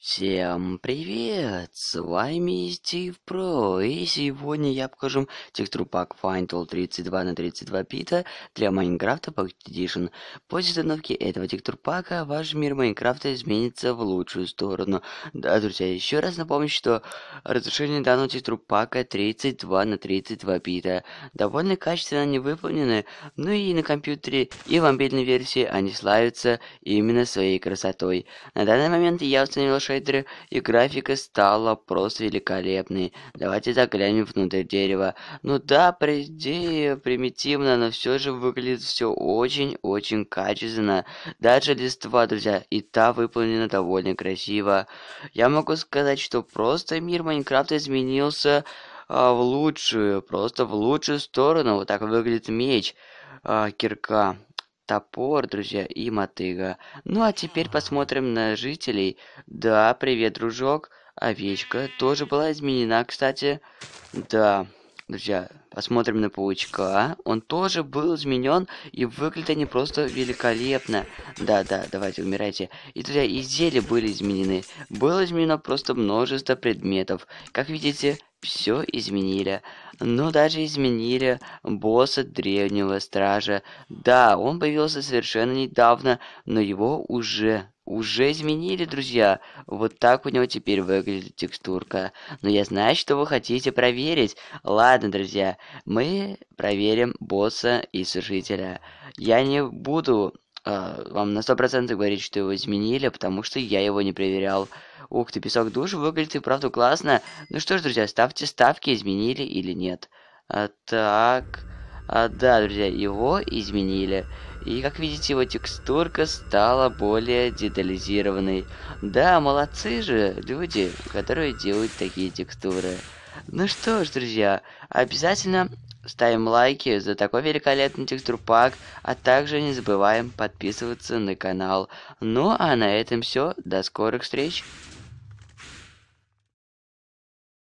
Всем привет! С вами Стив Про, и сегодня я покажу текстуру пак Final 32 на 32 бита для Майнкрафта Pocket Edition. После установки этого текстур пака ваш мир Майнкрафта изменится в лучшую сторону. Да, друзья, еще раз напомню, что разрешение данного текстур пака 32 на 32 бита. Довольно качественно они выполнены, ну и на компьютере, и в мобильной версии они славятся именно своей красотой. На данный момент я установил шейдеры, и графика стала просто великолепной. Давайте заглянем внутрь дерева. Ну да, по идее, примитивно, но все же выглядит все очень-очень качественно. Даже листва, друзья, и та выполнена довольно красиво. Я могу сказать, что просто мир Майнкрафта изменился а, в лучшую, просто в лучшую сторону. Вот так выглядит меч а, кирка топор, друзья, и мотыга. Ну а теперь посмотрим на жителей. Да, привет, дружок. Овечка тоже была изменена, кстати. Да, друзья, посмотрим на паучка. Он тоже был изменен и выглядит они просто великолепно. Да-да, давайте, умирайте. И, друзья, изделия были изменены. Было изменено просто множество предметов. Как видите, все изменили. Но ну, даже изменили босса Древнего Стража. Да, он появился совершенно недавно, но его уже уже изменили, друзья. Вот так у него теперь выглядит текстурка. Но я знаю, что вы хотите проверить. Ладно, друзья, мы проверим босса и сушителя. Я не буду а, вам на 100% говорить, что его изменили, потому что я его не проверял. Ух ты, песок душ выглядит и правда классно. Ну что ж, друзья, ставьте ставки, изменили или нет. А, так... А, да, друзья, его изменили. И, как видите, его текстурка стала более детализированной. Да, молодцы же люди, которые делают такие текстуры. Ну что ж, друзья, обязательно Ставим лайки за такой великолепный текстурпак, а также не забываем подписываться на канал. Ну а на этом все, до скорых встреч!